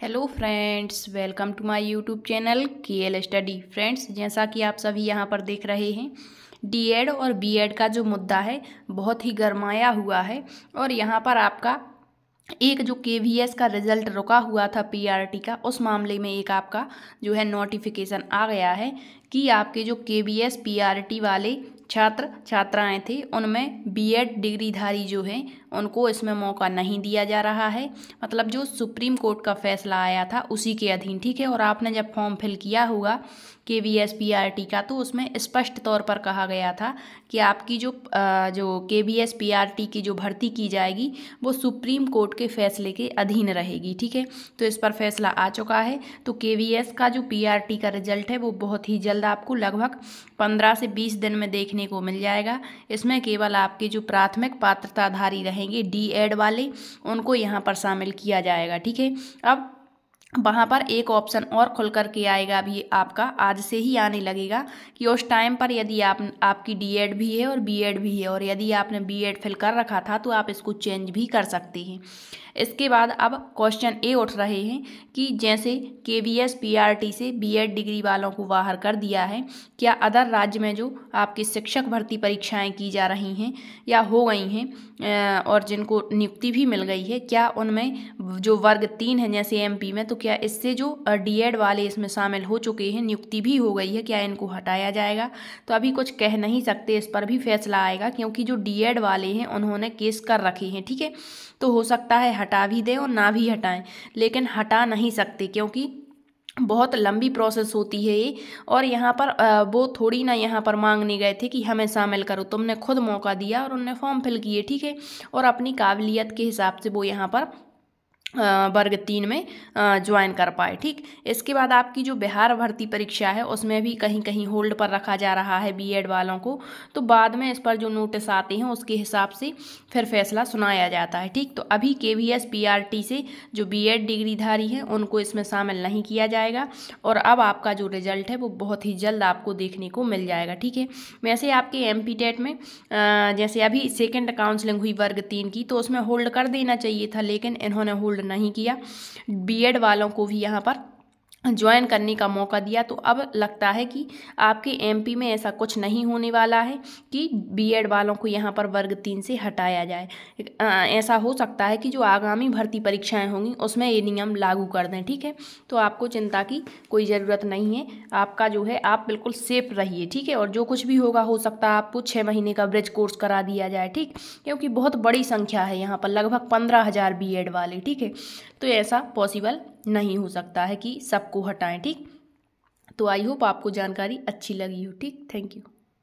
hello friends welcome to my YouTube channel K L study friends जैसा कि आप सभी यहां पर देख रहे हैं डीएड और बीएड का जो मुद्दा है बहुत ही गरमाया हुआ है और यहां पर आपका एक जो के वी एस का रिजल्ट रुका हुआ था पी आर टी का उस मामले में एक आपका जो है नोटिफिकेशन आ गया है कि आपके जो K V S P R T वाले छात्र छात्राएं थे उनमें बीएड डिग्रीधारी जो हैं उनको इसमें मौका नहीं दिया जा रहा है मतलब जो सुप्रीम कोर्ट का फैसला आया था उसी के अधीन ठीक है और आपने जब फॉर्म फिल किया होगा K V S P R T का तो उसमें स्पष्ट तौर पर कहा गया था कि आपकी जो जो K V S P R T की जो भर्ती की जाएगी वो सुप्रीम कोर्ट के फैसले के अधीन रहेगी ठीक है तो इस पर फैसला आ चुका है तो के वी एस का जो पी आर टी का रिजल्ट है वो बहुत ही जल्द आपको लगभग पंद्रह से बीस दिन में देखने को मिल जाएगा इसमें केवल आपके जो प्राथमिक पात्रताधारी रहेंगे रहेंगे डी एड वाले उनको यहाँ पर शामिल किया जाएगा ठीक है अब वहाँ पर एक ऑप्शन और खुल कर के आएगा अभी आपका आज से ही आने लगेगा कि उस टाइम पर यदि आप आपकी डीएड भी है और बीएड भी है और यदि आपने बीएड फिल कर रखा था तो आप इसको चेंज भी कर सकते हैं इसके बाद अब क्वेश्चन ए उठ रहे हैं कि जैसे K V S P R T से बी एड डिग्री वालों को बाहर कर दिया है क्या अदर राज्य में जो आपकी शिक्षक भर्ती परीक्षाएं की जा रही हैं या हो गई हैं और जिनको नियुक्ति भी मिल गई है क्या उनमें जो वर्ग तीन है जैसे एम पी में तो क्या इससे जो डी एड वाले इसमें शामिल हो चुके हैं नियुक्ति भी हो गई है क्या इनको हटाया जाएगा तो अभी कुछ कह नहीं सकते इस पर भी फैसला आएगा क्योंकि जो डी एड वाले हैं उन्होंने केस कर रखे हैं ठीक है तो हो सकता है हटा भी दें और ना भी हटाएं लेकिन हटा नहीं सकते क्योंकि बहुत लंबी प्रोसेस होती है ये और यहाँ पर वो थोड़ी ना यहाँ पर मांगने गए थे कि हमें शामिल करो तुमने खुद मौका दिया और उनने फॉर्म फिल किए ठीक है और अपनी काबिलियत के हिसाब से वो यहाँ पर वर्ग तीन में ज्वाइन कर पाए ठीक इसके बाद आपकी जो बिहार भर्ती परीक्षा है उसमें भी कहीं कहीं होल्ड पर रखा जा रहा है बीएड वालों को तो बाद में इस पर जो नोटिस आते हैं उसके हिसाब से फिर फैसला सुनाया जाता है ठीक तो अभी K V S P R T से जो बीएड डिग्रीधारी हैं उनको इसमें शामिल नहीं किया जाएगा और अब आपका जो रिजल्ट है वो बहुत ही जल्द आपको देखने को मिल जाएगा ठीक है वैसे आपके एम पी टेट में जैसे अभी सेकेंड काउंसलिंग हुई वर्ग तीन की तो उसमें होल्ड कर देना चाहिए था लेकिन इन्होंने होल्ड नहीं किया बीएड वालों को भी यहाँ पर ज्वाइन करने का मौका दिया तो अब लगता है कि आपके एमपी में ऐसा कुछ नहीं होने वाला है कि बीएड वालों को यहाँ पर वर्ग तीन से हटाया जाए ऐसा हो सकता है कि जो आगामी भर्ती परीक्षाएं होंगी उसमें ये नियम लागू कर दें ठीक है तो आपको चिंता की कोई ज़रूरत नहीं है आपका जो है आप बिल्कुल सेफ रहिए ठीक है और जो कुछ भी होगा हो सकता है आपको छः महीने का ब्रिज कोर्स करा दिया जाए ठीक क्योंकि बहुत बड़ी संख्या है यहाँ पर लगभग पंद्रह हज़ार वाले ठीक है तो ऐसा पॉसिबल नहीं हो सकता है कि सबको हटाएं ठीक तो आई होप आपको जानकारी अच्छी लगी हो ठीक थैंक यू